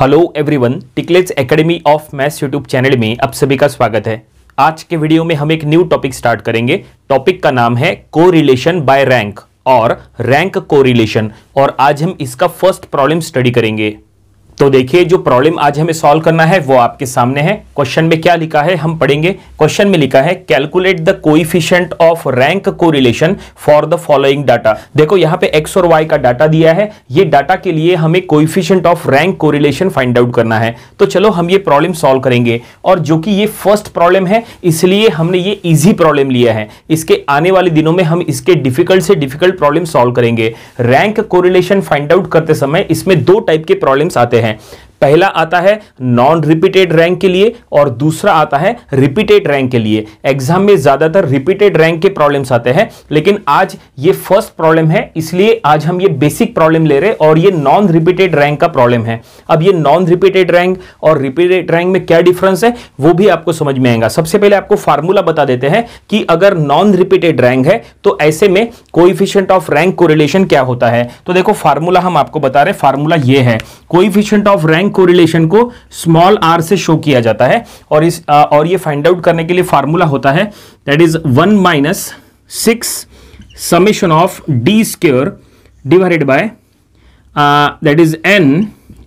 hello everyone Ticklets academy of maths YouTube channel में आप सभी का स्वागत है आज के वीडियो में हम एक न्यू टॉपिक स्टार्ट करेंगे टॉपिक का नाम है कोरिलेशन बाय रैंक और रैंक कोरिलेशन और आज हम इसका फर्स्ट प्रॉब्लम स्टडी करेंगे तो देखिए जो प्रॉब्लम आज हमें सॉल्व करना है वो आपके सामने है क्वेश्चन में क्या लिखा है हम पढ़ेंगे क्वेश्चन में लिखा है calculate the coefficient of rank correlation for the following data देखो यहां पे एक्स और वाई का डाटा दिया है ये डाटा के लिए हमें coefficient of rank correlation find out करना है तो चलो हम ये प्रॉब्लम सॉल्व करेंगे और जो कि ये फर्स्ट प्रॉब्लम है इसलिए हमने ये ईजी प्रॉब्लम लिया है इसके आने वाले दिनों में हम इसके डिफिकल्ट से डिफिकल्ट प्रॉब्लम सॉल्व करेंगे रैंक कोरिलेशन फाइंड आउट करते समय इसमें दो टाइप के प्रॉब्लम्स आते हैं हैं पहला आता है नॉन रिपीटेड रैंक के लिए और दूसरा आता है रिपीटेड रैंक के लिए एग्जाम में ज्यादातर रिपीटेड रैंक के प्रॉब्लम्स आते हैं लेकिन आज ये फर्स्ट प्रॉब्लम है इसलिए आज हम ये बेसिक प्रॉब्लम ले रहे हैं और ये नॉन रिपीटेड रैंक का प्रॉब्लम है अब ये नॉन रिपीटेड रैंक और रिपीटेड रैंक में क्या डिफरेंस है वो भी आपको समझ में आएगा सबसे पहले आपको फार्मूला बता देते हैं कि अगर नॉन रिपीटेड रैंक है तो ऐसे में कोइफिशियंट ऑफ रैंक को क्या होता है तो देखो फार्मूला हम आपको बता रहे फार्मूला ये है coefficient of rank rank correlation को स्मॉल आर से शो किया जाता है और इस आ, और ये फाइंड आउट करने के लिए फार्मूला होता है that is one minus six summation of D square divided by that is N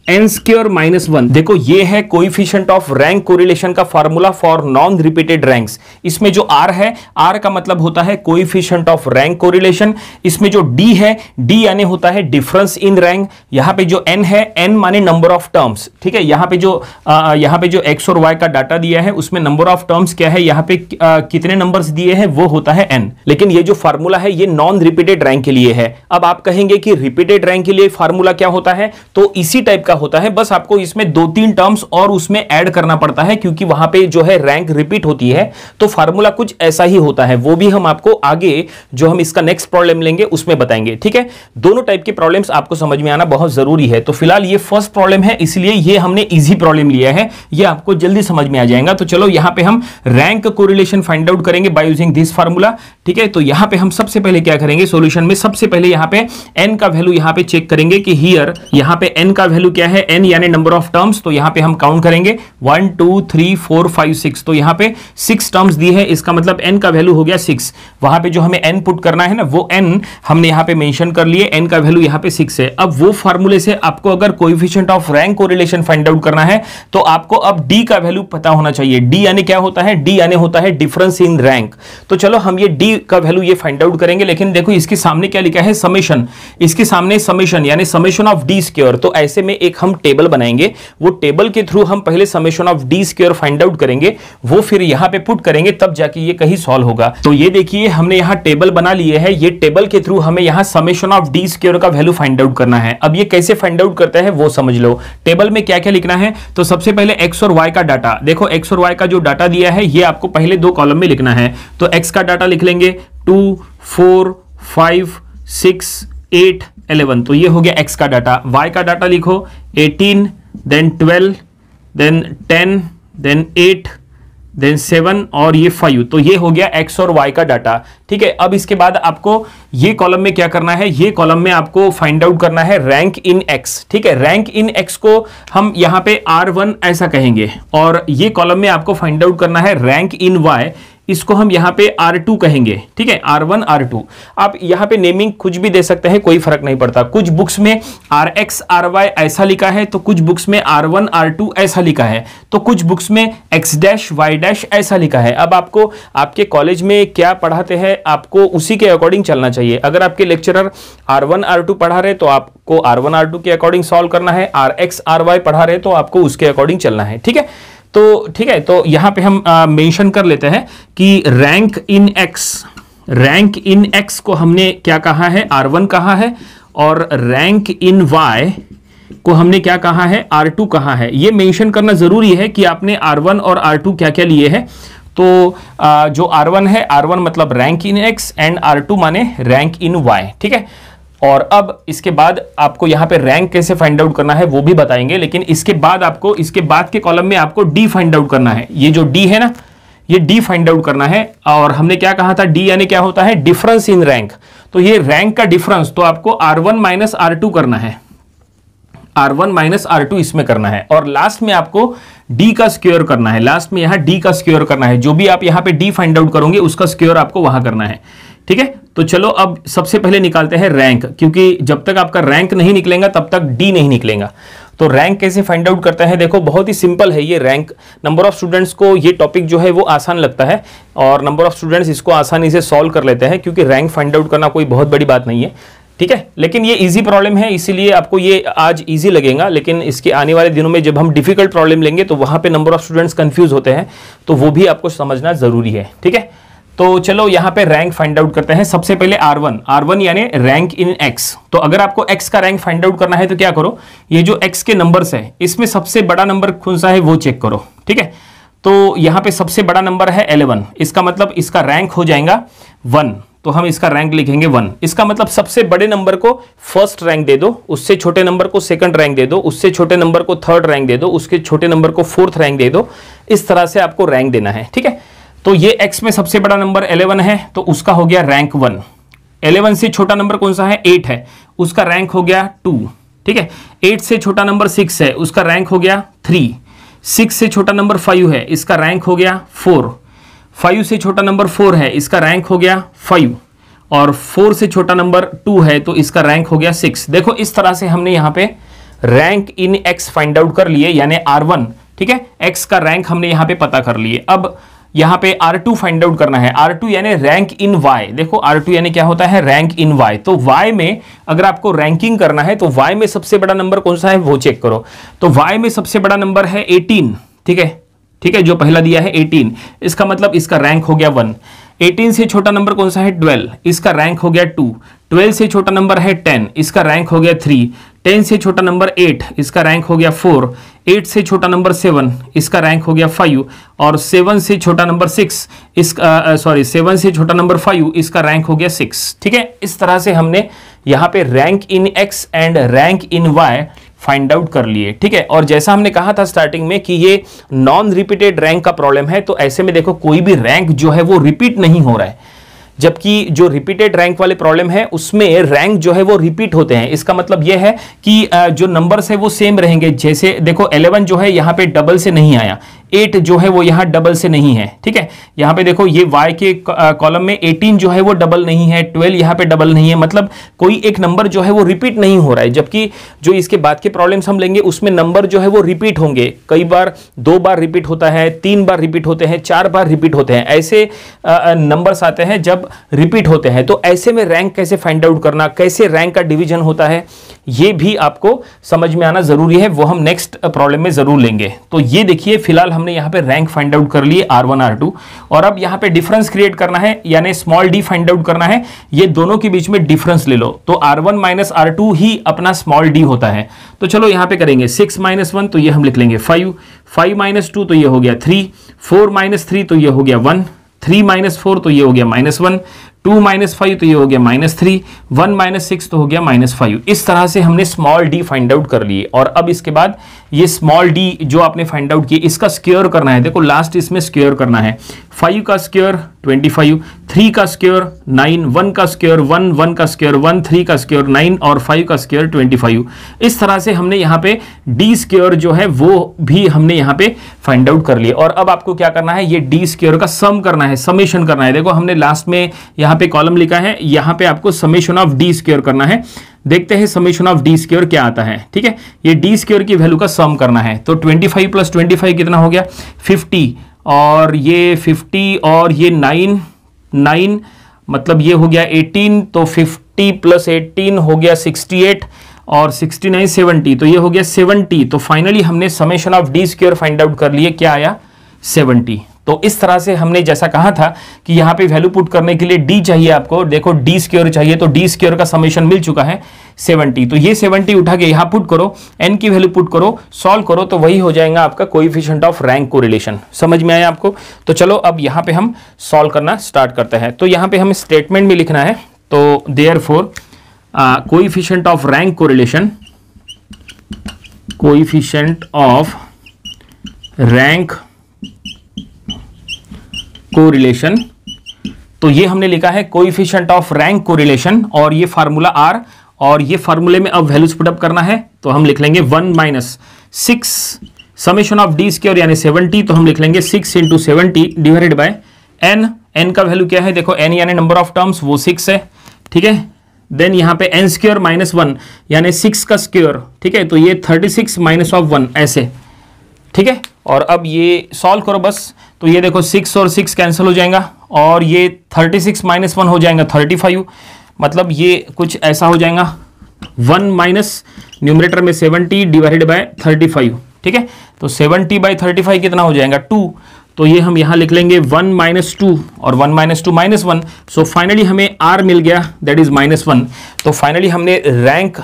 N square minus one देखो ये है कोइफिशियंट ऑफ रैंक कोरिलेशन का formula for non repeated ranks इसमें जो आर है आर का मतलब होता है कोइफिशियंट ऑफ रैंक कोरिलेशन इसमें जो डी है डी यानी होता है डिफरेंस इन रैंक यहां पे जो एन है एन माने नंबर ऑफ टर्म्स ठीक है यहां पे जो आ, यहां पे जो एक्स और वाई का डाटा दिया है उसमें नंबर ऑफ टर्म्स क्या है यहां पर कितने नंबर दिए हैं वो होता है एन लेकिन ये जो फार्मूला है ये नॉन रिपीटेड रैंक के लिए है अब आप कहेंगे कि रिपीटेड रैंक के लिए फार्मूला क्या होता है तो इसी टाइप का होता है बस आपको इसमें दो तीन टर्म्स और उसमें ऐड करना पड़ता है क्योंकि वहां पे जो है रैंक रिपीट होती है तो फार्मूला कुछ ऐसा ही होता है वो भी हम आपको आगे जो हम इसका नेक्स्ट प्रॉब्लम लेंगे उसमें बताएंगे ठीक है दोनों टाइप के प्रॉब्लम आपको समझ में आना बहुत जरूरी है तो फिलहाल ये फर्स्ट प्रॉब्लम है इसलिए ये हमने इजी प्रॉब्लम लिया है ये आपको जल्दी समझ में आ जाएगा तो चलो यहां पे हम रैंक को फाइंड आउट करेंगे बाय यूजिंग दिस फार्मूला ठीक है तो यहां पे हम सबसे पहले क्या करेंगे सोल्यूशन में सबसे पहले यहां पे एन का वैल्यू यहां पे चेक करेंगे कि हियर यहां पे एन का वैल्यू क्या है एन यानी नंबर ऑफ टर्म्स तो यहां पे हम काउंट करेंगे one two three four five six तो यहां पे सिक्स टर्म्स दी है इसका मतलब एन का वैल्यू हो गया सिक्स वहां पे जो हमें एन पुट करना है ना वो एन हमने यहां पे मेंशन कर लिए एन का वैल्यू यहां पे सिक्स है अब वो फॉर्मूले से आपको अगर coefficient of rank correlation find out करना है तो आपको अब डी का वैल्यू पता होना चाहिए डी यानी क्या होता है डी यानी होता है डिफरेंस इन रैंक तो चलो हम ये डी का वैल्यू ये फाइंड आउट करेंगे लेकिन देखो इसके सामने क्या लिखा है समेशन इसके सामने समेशन यानी समेशन ऑफ डी स्क्योर तो ऐसे में एक हम टेबल बनाएंगे वो टेबल के थ्रू हम पहले summation of D square find out करेंगे वो फिर यहाँ पे पुट करेंगे तब जाके ये कहीं सॉल्व होगा तो ये देखिए हमने यहाँ टेबल बना लिए है ये टेबल के थ्रू हमें यहाँ समेशन ऑफ डी स्क्र का वैल्यू फाइंड आउट करना है अब ये कैसे फाइंड आउट करते हैं वो समझ लो टेबल में क्या क्या लिखना है तो सबसे पहले एक्स और वाई का डाटा देखो एक्स और वाई का जो डाटा दिया है ये आपको पहले दो कॉलम में लिखना है तो एक्स का डाटा लिख लेंगे two four five six eight 11 तो ये हो गया x का डाटा y का डाटा लिखो 18 then 12 then 10 then 8 then seven और ये फाइव तो ये हो गया एक्स और वाई का डाटा ठीक है अब इसके बाद आपको ये कॉलम में क्या करना है ये कॉलम में आपको फाइंड आउट करना है रैंक इन एक्स ठीक है रैंक इन एक्स को हम यहां पे आर वन ऐसा कहेंगे और ये कॉलम में आपको फाइंड आउट करना है रैंक इन वाई इसको हम यहाँ पे R2 कहेंगे ठीक है R1 R2 आप यहाँ पे नेमिंग कुछ भी दे सकते हैं कोई फर्क नहीं पड़ता कुछ बुक्स में RX RY ऐसा लिखा है तो कुछ बुक्स में R1 R2 ऐसा लिखा है तो कुछ बुक्स में X डैश वाई डैश ऐसा लिखा है अब आपको आपके कॉलेज में क्या पढ़ाते हैं आपको उसी के अकॉर्डिंग चलना चाहिए अगर आपके लेक्चर आर वन पढ़ा रहे तो आपको आर वन के अकॉर्डिंग सॉल्व करना है आर एक्स पढ़ा रहे तो आपको उसके अकॉर्डिंग चलना है ठीक है तो ठीक है तो यहां पे हम मेंशन कर लेते हैं कि rank in X rank in X को हमने क्या कहा है आर वन कहा है और रैंक इन वाई को हमने क्या कहा है आर टू कहा है ये मेंशन करना ज़रूरी है कि आपने आर वन और आर टू क्या क्या लिए हैं तो आ, जो आर वन है आर वन मतलब rank in X and R two माने रैंक इन वाई ठीक है और अब इसके बाद आपको यहाँ पे रैंक कैसे फाइंड आउट करना है वो भी बताएंगे लेकिन इसके बाद आपको इसके बाद के कॉलम में आपको डी फाइंड आउट करना है ये जो डी है ना ये डी फाइंड आउट करना है और हमने क्या कहा था डी यानी क्या होता है डिफरेंस इन रैंक तो ये रैंक का डिफरेंस तो आपको R one minus R two करना है R one minus R two इसमें करना है और लास्ट में आपको डी का स्क्योर करना है लास्ट में यहां डी का स्क्योर करना है जो भी आप यहां पर डी फाइंड आउट करोगे उसका स्क्योर आपको वहां करना है ठीक है तो चलो अब सबसे पहले निकालते हैं रैंक क्योंकि जब तक आपका रैंक नहीं निकलेगा तब तक डी नहीं निकलेगा तो रैंक कैसे फाइंड आउट करता है देखो बहुत ही सिंपल है ये रैंक नंबर ऑफ स्टूडेंट्स को ये टॉपिक जो है वो आसान लगता है और नंबर ऑफ स्टूडेंट्स इसको आसानी से सॉल्व कर लेते हैं क्योंकि रैंक फाइंड आउट करना कोई बहुत बड़ी बात नहीं है ठीक है लेकिन ये इजी प्रॉब्लम है इसीलिए आपको ये आज इजी लगेगा लेकिन इसके आने वाले दिनों में जब हम डिफिकल्ट प्रॉब्लम लेंगे तो वहां पे नंबर ऑफ स्टूडेंट्स कंफ्यूज होते हैं तो वो भी आपको समझना ज़रूरी है ठीक है तो चलो यहां पे रैंक फाइंड आउट करते हैं सबसे पहले R1 R1 यानी रैंक इन X तो अगर आपको X का रैंक फाइंड आउट करना है तो क्या करो ये जो X के नंबर्स है इसमें सबसे बड़ा नंबर कौन सा है वो चेक करो ठीक है तो यहां पे सबसे बड़ा नंबर है 11 इसका मतलब इसका रैंक हो जाएगा वन तो हम इसका रैंक लिखेंगे वन इसका मतलब सबसे बड़े नंबर को फर्स्ट रैंक दे दो उससे छोटे नंबर को सेकंड रैंक दे दो उससे छोटे नंबर को थर्ड रैंक दे दो उसके छोटे नंबर को फोर्थ रैंक दे दो इस तरह से आपको रैंक देना है ठीक है तो ये एक्स में सबसे बड़ा नंबर 11 है तो उसका हो गया रैंक वन 11 से छोटा नंबर कौन सा है एट है उसका रैंक हो गया टू ठीक है एट से छोटा नंबर 6 है उसका रैंक हो गया थ्री सिक्स से छोटा नंबर 5 है इसका रैंक हो गया फोर फाइव से छोटा नंबर फोर है इसका रैंक हो गया फाइव और फोर से छोटा नंबर टू है तो इसका रैंक हो गया सिक्स देखो इस तरह से हमने यहाँ पे rank in X find out कर लिए यानी आर ठीक है एक्स का रैंक हमने यहाँ पे पता कर लिए अब यहां पे R2 फाइंड आउट करना है R2 यानी रैंक इन Y देखो R2 यानी क्या होता है रैंक इन Y तो Y में अगर आपको रैंकिंग करना है तो Y में सबसे बड़ा नंबर कौन सा है वो चेक करो तो Y में सबसे बड़ा नंबर है 18 ठीक है ठीक है जो पहला दिया है 18 इसका मतलब इसका रैंक हो गया 1 18 से छोटा नंबर कौन सा है 12 इसका रैंक हो गया 2 12 से छोटा नंबर है 10 इसका रैंक हो गया 3 10 से छोटा नंबर 8 इसका रैंक हो गया 4 एट से छोटा नंबर सेवन इसका रैंक हो गया फाइव और सेवन से छोटा नंबर सिक्स इसका सॉरी सेवन से छोटा नंबर फाइव इसका रैंक हो गया सिक्स ठीक है इस तरह से हमने यहाँ पे rank in X and rank in Y find out कर लिए ठीक है और जैसा हमने कहा था स्टार्टिंग में कि ये नॉन रिपीटेड रैंक का प्रॉब्लम है तो ऐसे में देखो कोई भी रैंक जो है वो रिपीट नहीं हो रहा है जबकि जो रिपीटेड रैंक वाले प्रॉब्लम है उसमें रैंक जो है वो रिपीट होते हैं इसका मतलब यह है कि जो नंबर्स है वो सेम रहेंगे जैसे देखो 11 जो है यहाँ पे डबल से नहीं आया एट जो है वो यहां डबल से नहीं है ठीक है यहां पे देखो ये वाई के कॉलम में एटीन जो है वो डबल नहीं है ट्वेल्व यहां पे डबल नहीं है मतलब कोई एक नंबर जो है वो रिपीट नहीं हो रहा है जबकि जो इसके बाद के प्रॉब्लम्स हम लेंगे उसमें नंबर जो है वो रिपीट होंगे कई बार दो बार रिपीट होता है तीन बार रिपीट होते हैं चार बार रिपीट होते हैं ऐसे नंबर्स आते हैं जब रिपीट होते हैं तो ऐसे में रैंक कैसे फाइंड आउट करना कैसे रैंक का डिविजन होता है ये भी आपको समझ में आना जरूरी है वो हम नेक्स्ट प्रॉब्लम में जरूर लेंगे तो ये देखिए फिलहाल हमने यहाँ पे रैंक फाइंड आउट कर लिए R1 R2 और अब यहाँ पे डिफरेंस क्रिएट करना है यानी स्मॉल डी फाइंड आउट करना है ये दोनों के बीच में डिफरेंस ले लो तो R1 वन माइनस ही अपना स्मॉल डी होता है तो चलो यहाँ पे करेंगे सिक्स माइनस वन तो ये हम लिख लेंगे फाइव फाइव माइनस टू तो ये हो गया थ्री फोर माइनस थ्री तो ये हो गया वन थ्री माइनस फोर तो ये हो गया minus one two minus five तो ये हो गया minus three one minus six तो हो गया माइनस फाइव इस तरह से हमने स्मॉल डी फाइंड आउट कर लिए और अब इसके बाद ये स्मॉल डी जो आपने फाइंड आउट किया इसका स्क्योर करना है देखो लास्ट इसमें स्क्योर करना है फाइव का स्क्योर ट्वेंटी फाइव थ्री का स्क्योर नाइन वन का स्क्योर वन वन का स्क्योर वन थ्री का स्क्योर नाइन और फाइव का स्क्योर ट्वेंटी फाइव इस तरह से हमने यहाँ पे डी स्क्योर जो है वो भी हमने यहाँ पे फाइंड आउट कर लिया और अब आपको क्या करना है ये डी स्क्योर का सम करना है समेशन करना है देखो हमने लास्ट में यहाँ यहां पे कॉलम लिखा है यहां पे आपको समेशन ऑफ डी स्क्योर करना है देखते हैं समेशन ऑफ डी स्क्योर क्या आता है ठीक है ये डी स्क्योर की वैल्यू का सम करना है तो 25 प्लस 25 कितना हो गया 50 और ये 50 और ये 9 9 मतलब ये हो गया 18 तो 50 प्लस 18 हो गया 68 और 69 70 तो ये हो गया 70 तो फाइनली हमने summation of D square find out कर लिए क्या आया 70 तो इस तरह से हमने जैसा कहा था कि यहां पे वैल्यू पुट करने के लिए डी चाहिए आपको देखो डी स्क्योर चाहिए तो डी स्क्योर का समेशन मिल चुका है 70 तो ये 70 उठा के यहां पुट करो एन की वैल्यू पुट करो सॉल्व करो तो वही हो जाएगा आपका coefficient of rank correlation समझ में आया आपको तो चलो अब यहां पर हम सॉल्व करना स्टार्ट करते हैं तो यहां पर हम स्टेटमेंट में लिखना है तो therefore coefficient of rank correlation coefficient of rank correlation तो ये हमने लिखा है कोइफिशियंट ऑफ रैंक कोरिलेशन और ये फार्मूला आर और ये फार्मूले में अब वैल्यूज पुटअप करना है तो हम लिख लेंगे one minus six summation of D square यानी सेवेंटी तो हम लिख लेंगे six into seventy divided by N N का वैल्यू क्या है देखो एन यानी नंबर ऑफ टर्म्स वो सिक्स है ठीक है देन यहाँ पे एन स्क्योर माइनस वन यानी सिक्स का स्क्योर ठीक है तो ये thirty six minus of one ऐसे ठीक है और अब ये सॉल्व करो बस तो ये देखो सिक्स और सिक्स कैंसिल हो जाएगा और ये थर्टी सिक्स माइनस वन हो जाएगा थर्टी फाइव मतलब ये कुछ ऐसा हो जाएगा वन माइनस न्यूमरेटर में seventy divided by thirty five ठीक है तो सेवनटी बाई थर्टी फाइव कितना हो जाएगा टू तो ये हम यहाँ लिख लेंगे वन माइनस टू और one minus two minus one so finally हमें आर मिल गया दैट इज माइनस वन तो फाइनली हमने रैंक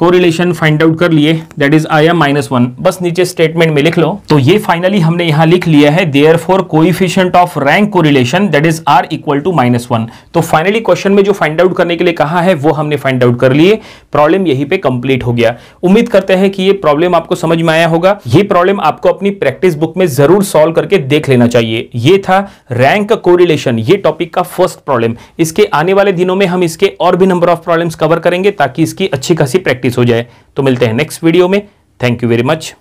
कोरिलेशन फाइंड आउट कर लिए that is I minus one बस नीचे स्टेटमेंट में लिख लो तो ये फाइनली हमने यहाँ लिख लिया है therefore coefficient of rank correlation that is R equal to minus one तो फाइनली क्वेश्चन में जो फाइंड आउट करने के लिए कहा है वो हमने फाइंड आउट कर लिए प्रॉब्लम यही पे कंप्लीट हो गया उम्मीद करते हैं कि ये प्रॉब्लम आपको समझ में आया होगा ये प्रॉब्लम आपको अपनी प्रैक्टिस बुक में जरूर सॉल्व करके देख लेना चाहिए ये था रैंक कोरिलेशन ये टॉपिक का फर्स्ट प्रॉब्लम इसके आने वाले दिनों में हम इसके और भी नंबर ऑफ प्रॉब्लम कवर करेंगे ताकि इसकी अच्छी खासी प्रैक्टिस प्रैक्टिस हो जाए तो मिलते हैं नेक्स्ट वीडियो में थैंक यू वेरी मच